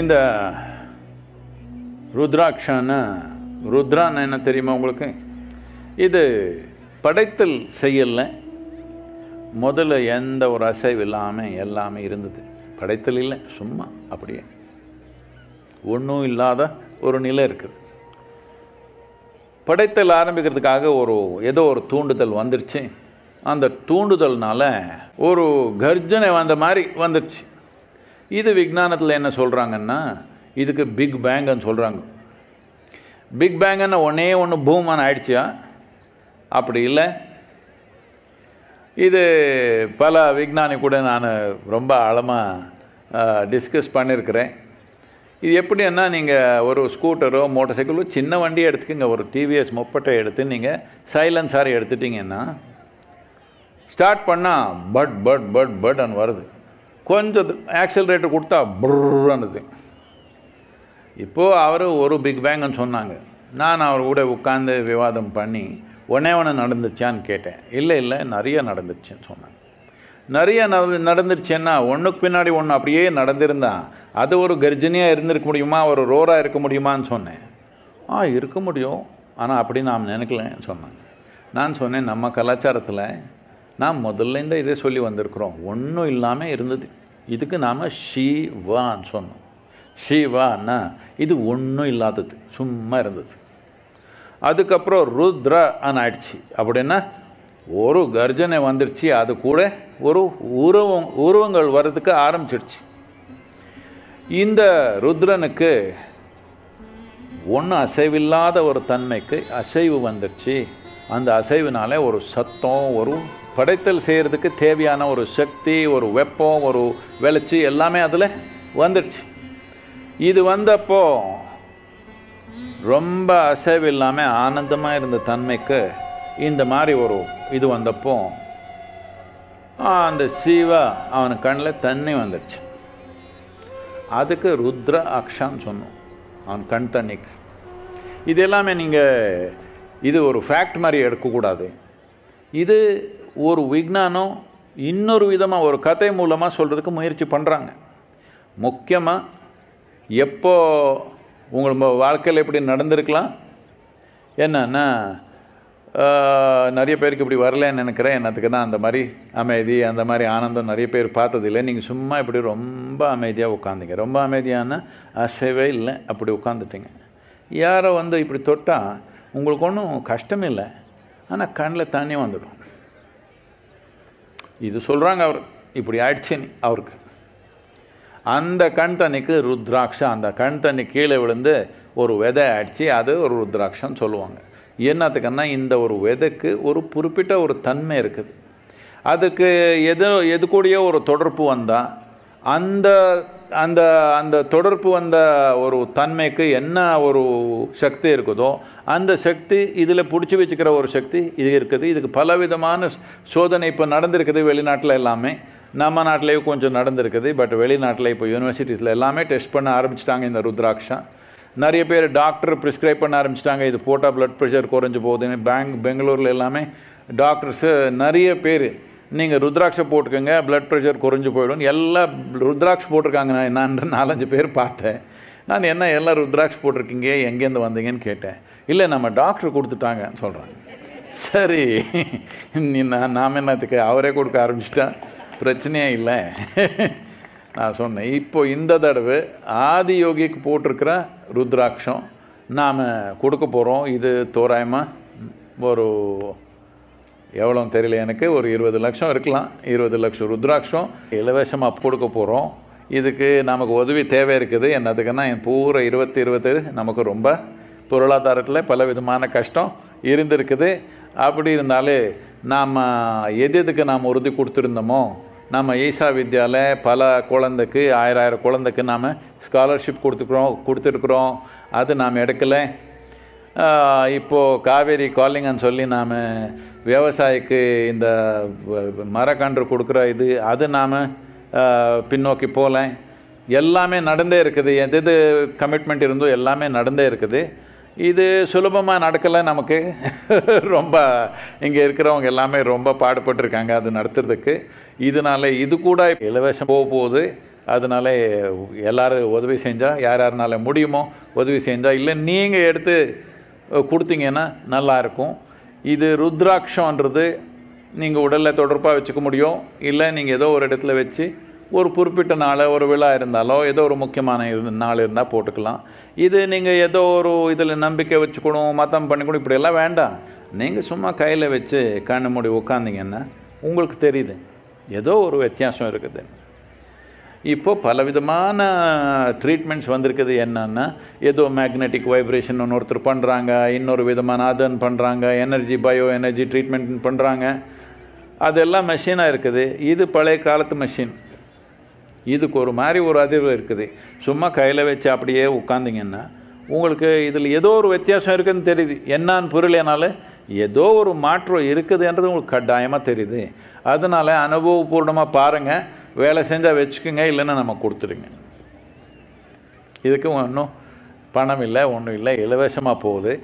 இந்த ருத்ராட்சான ருத்ரான்னு என்ன தெரியுமா உங்களுக்கு இது படைத்தல் செய்யலை முதல்ல எந்த ஒரு அசைவு இல்லாமல் எல்லாமே இருந்தது படைத்தல் இல்லை சும்மா அப்படியே ஒன்றும் இல்லாத ஒரு நிலை இருக்குது படைத்தல் ஆரம்பிக்கிறதுக்காக ஒரு ஏதோ ஒரு தூண்டுதல் வந்துருச்சு அந்த தூண்டுதல்னால ஒரு கர்ஜனை வந்த மாதிரி வந்துருச்சு இது விஜானத்தில் என்ன சொல்கிறாங்கன்னா இதுக்கு பிக் பேங்குன்னு சொல்கிறாங்க பிக் பேங்குன்னு ஒன்றே ஒன்று பூமான் ஆயிடுச்சியா அப்படி இல்லை இது பல விஞ்ஞானி கூட நான் ரொம்ப ஆழமாக டிஸ்கஸ் பண்ணியிருக்கிறேன் இது எப்படின்னா நீங்கள் ஒரு ஸ்கூட்டரோ மோட்டர் சைக்கிளோ சின்ன வண்டியை எடுத்துக்கோங்க ஒரு டிவிஎஸ் முப்பட்டை எடுத்து நீங்கள் சைலன்ஸாரை எடுத்துட்டிங்கன்னா ஸ்டார்ட் பண்ணால் பட் பட் பட் பட் அன் வருது கொஞ்சம் ஆக்சிலரேட்டர் கொடுத்தா புர்ரன்னுது இப்போது அவர் ஒரு பிக் பேங்குன்னு சொன்னாங்க நான் அவர் கூட உட்காந்து விவாதம் பண்ணி ஒன்னே ஒன்று நடந்துச்சான்னு கேட்டேன் இல்லை இல்லை நிறைய நடந்துச்சுன்னு சொன்னாங்க நிறைய நடந்து நடந்துருச்சுன்னா ஒன்றுக்கு பின்னாடி ஒன்று அப்படியே நடந்திருந்தா அது ஒரு கர்ஜினியாக இருந்திருக்க முடியுமா ஒரு ரோராக இருக்க முடியுமான்னு சொன்னேன் ஆ இருக்க முடியும் ஆனால் அப்படி நாம் நினைக்கலன்னு சொன்னாங்க நான் சொன்னேன் நம்ம கலாச்சாரத்தில் நாம் முதல்லேருந்து இதே சொல்லி வந்திருக்கிறோம் ஒன்றும் இல்லாமல் இருந்தது இதுக்கு நாம் ஷிவான்னு சொன்னோம் ஷிவான்னா இது ஒன்றும் இல்லாதது சும்மா இருந்தது அதுக்கப்புறம் ருத்ர ஆயிடுச்சு அப்படின்னா ஒரு கர்ஜனை வந்துடுச்சு அது கூட ஒரு உருவம் உருவங்கள் வர்றதுக்கு ஆரம்பிச்சிடுச்சு இந்த ருத்ரனுக்கு ஒன்றும் அசைவில்லாத ஒரு தன்மைக்கு அசைவு வந்துடுச்சு அந்த அசைவினாலே ஒரு சத்தம் ஒரு படைத்தல் செய்கிறதுக்கு தேவையான ஒரு சக்தி ஒரு வெப்பம் ஒரு வெளிச்சு எல்லாமே அதில் வந்துடுச்சு இது வந்தப்போ ரொம்ப அசைவு இல்லாமல் ஆனந்தமாக இருந்த தன்மைக்கு இந்த மாதிரி ஒரு இது வந்தப்போ அந்த சிவா அவன் கண்ணில் தண்ணி வந்துடுச்சு அதுக்கு ருத்ர அக்ஷான்னு சொன்னோம் அவன் கண் தண்ணிக்கு இது எல்லாமே நீங்கள் இது ஒரு ஃபேக்ட் மாதிரி எடுக்கக்கூடாது இது ஒரு விஞ்ஞானம் இன்னொரு விதமாக ஒரு கதை மூலமாக சொல்கிறதுக்கு முயற்சி பண்ணுறாங்க முக்கியமாக எப்போ உங்கள் வாழ்க்கையில் எப்படி நடந்திருக்கலாம் என்னன்னா நிறைய பேருக்கு இப்படி வரலன்னு நினைக்கிறேன் என்னத்துக்குன்னா அந்த மாதிரி அமைதி அந்த மாதிரி ஆனந்தம் நிறைய பேர் பார்த்ததில்லை நீங்கள் சும்மா இப்படி ரொம்ப அமைதியாக உட்காந்துங்க ரொம்ப அமைதியான அசைவே இல்லை அப்படி உட்காந்துட்டிங்க யாரோ வந்து இப்படி தொட்டால் உங்களுக்கு ஒன்றும் கஷ்டம் இல்லை ஆனால் கண்ணில் தண்ணி வந்துடும் இது சொல்கிறாங்க அவர் இப்படி ஆயிடுச்சுன்னு அவருக்கு அந்த கண் தண்ணிக்கு ருத்ராட்சம் அந்த கண் தண்ணி கீழே விழுந்து ஒரு விதை ஆயிடுச்சு அது ஒரு ருத்ராட்சம்னு சொல்லுவாங்க என்னத்துக்குன்னா இந்த ஒரு விதைக்கு ஒரு குறிப்பிட்ட ஒரு தன்மை இருக்குது அதுக்கு எது எது கூடிய ஒரு தொடர்பு வந்தால் அந்த அந்த அந்த தொடர்பு வந்த ஒரு தன்மைக்கு என்ன ஒரு சக்தி இருக்குதோ அந்த சக்தி இதில் பிடிச்சி வச்சுக்கிற ஒரு சக்தி இது இருக்குது இதுக்கு பலவிதமான சோதனை இப்போ நடந்திருக்குது வெளிநாட்டில் எல்லாமே நம்ம நாட்டிலேயும் கொஞ்சம் நடந்திருக்குது பட் வெளிநாட்டில் இப்போ யூனிவர்சிட்டிஸில் எல்லாமே டெஸ்ட் பண்ண ஆரம்பிச்சிட்டாங்க இந்த ருத்ராக்ஷா நிறைய பேர் டாக்டர் ப்ரிஸ்கிரைப் பண்ண ஆரம்பிச்சிட்டாங்க இது போட்டால் ப்ளட் ப்ரெஷர் குறைஞ்சி போகுதுன்னு பேங்க் பெங்களூரில் எல்லாமே டாக்டர்ஸு நிறைய பேர் நீங்கள் ருத்ராட்சை போட்டுக்கோங்க ப்ளட் ப்ரெஷர் குறைஞ்சி போயிடும் எல்லாம் ருத்ராட்சை போட்டிருக்காங்க நான் நான் நாலஞ்சு பேர் பார்த்தேன் நான் என்ன எல்லாம் ருத்ராட்சை போட்டிருக்கீங்க எங்கேருந்து வந்தீங்கன்னு கேட்டேன் இல்லை நம்ம டாக்டர் கொடுத்துட்டாங்கன்னு சொல்கிறாங்க சரி நான் நாம் என்னத்துக்கு அவரே கொடுக்க ஆரம்பிச்சிட்டேன் பிரச்சனையே இல்லை நான் சொன்னேன் இப்போது இந்த தடவை ஆதியோகிக்கு போட்டிருக்கிற ருத்ராட்சம் நாம் கொடுக்க போகிறோம் இது தோராயமாக ஒரு எவ்வளோன்னு தெரியல எனக்கு ஒரு இருபது லட்சம் இருக்கலாம் இருபது லட்சம் ருத்ராட்சம் இலவசமாக கொடுக்க போகிறோம் இதுக்கு நமக்கு உதவி தேவை இருக்குது என்னதுக்குன்னா என் பூரா இருபத்தி இருபது நமக்கு ரொம்ப பொருளாதாரத்தில் பல விதமான கஷ்டம் இருந்திருக்குது அப்படி இருந்தாலே நாம் எது எதுக்கு நாம் உறுதி கொடுத்துருந்தோமோ நம்ம ஈசா வித்யாவில் பல குழந்தைக்கு ஆயிரம் ஆயிரம் குழந்தைக்கு நாம் ஸ்காலர்ஷிப் கொடுத்துக்கிறோம் கொடுத்துருக்குறோம் அது நாம் எடுக்கலை இப்போது காவேரி காலிங்கன்னு சொல்லி நாம் விவசாயிக்கு இந்த மரக்கன்று கொடுக்குற இது அது நாம் பின்னோக்கி போகல எல்லாமே நடந்தே இருக்குது எந்த இது கமிட்மெண்ட் இருந்தோ எல்லாமே நடந்தே இருக்குது இது சுலபமாக நடக்கலை நமக்கு ரொம்ப இங்கே இருக்கிறவங்க எல்லாமே ரொம்ப பாடுபட்டிருக்காங்க அது நடத்துறதுக்கு இதனால் இது கூட இலவசம் போக போகுது அதனால எல்லோரும் உதவி செஞ்சால் யார் யாருனால முடியுமோ உதவி செஞ்சால் இல்லை நீங்கள் எடுத்து கொடுத்தீங்கன்னா நல்லாயிருக்கும் இது ருத்ராக்ஷன்றது நீங்கள் உடலில் தொடர்பாக வச்சுக்க முடியும் இல்லை நீங்கள் ஏதோ ஒரு இடத்துல வச்சு ஒரு குறிப்பிட்ட நாள் ஒரு விழா இருந்தாலோ ஏதோ ஒரு முக்கியமான நாள் இருந்தால் போட்டுக்கலாம் இது நீங்கள் ஏதோ ஒரு இதில் நம்பிக்கை வச்சுக்கணும் மதம் பண்ணிக்கணும் இப்படியெல்லாம் வேண்டாம் நீங்கள் சும்மா கையில் வச்சு கண்ணு மூடி உட்காந்திங்கன்னா உங்களுக்கு தெரியுது ஏதோ ஒரு வித்தியாசம் இருக்குது இப்போது பலவிதமான ட்ரீட்மெண்ட்ஸ் வந்திருக்குது என்னன்னா ஏதோ மேக்னெட்டிக் வைப்ரேஷன் ஒன்று ஒருத்தர் பண்ணுறாங்க இன்னொரு விதமான அதன் பண்ணுறாங்க எனர்ஜி பயோ எனர்ஜி ட்ரீட்மெண்ட் பண்ணுறாங்க அதெல்லாம் மெஷினாக இருக்குது இது பழைய காலத்து மெஷின் இதுக்கு ஒரு மாதிரி ஒரு அதிர்வு இருக்குது சும்மா கையில் வச்சு அப்படியே உட்காந்திங்கன்னா உங்களுக்கு இதில் ஏதோ ஒரு வித்தியாசம் இருக்குதுன்னு தெரியுது என்னான்னு புரியலனால ஏதோ ஒரு மாற்றம் இருக்குதுன்றது உங்களுக்கு கட்டாயமாக தெரியுது அதனால் அனுபவபூர்ணமாக பாருங்கள் வேலை செஞ்சால் வச்சுக்கோங்க இல்லைன்னா நம்ம கொடுத்துருங்க இதுக்கு ஒன்றும் பணம் இல்லை ஒன்றும் இல்லை இலவசமாக போகுது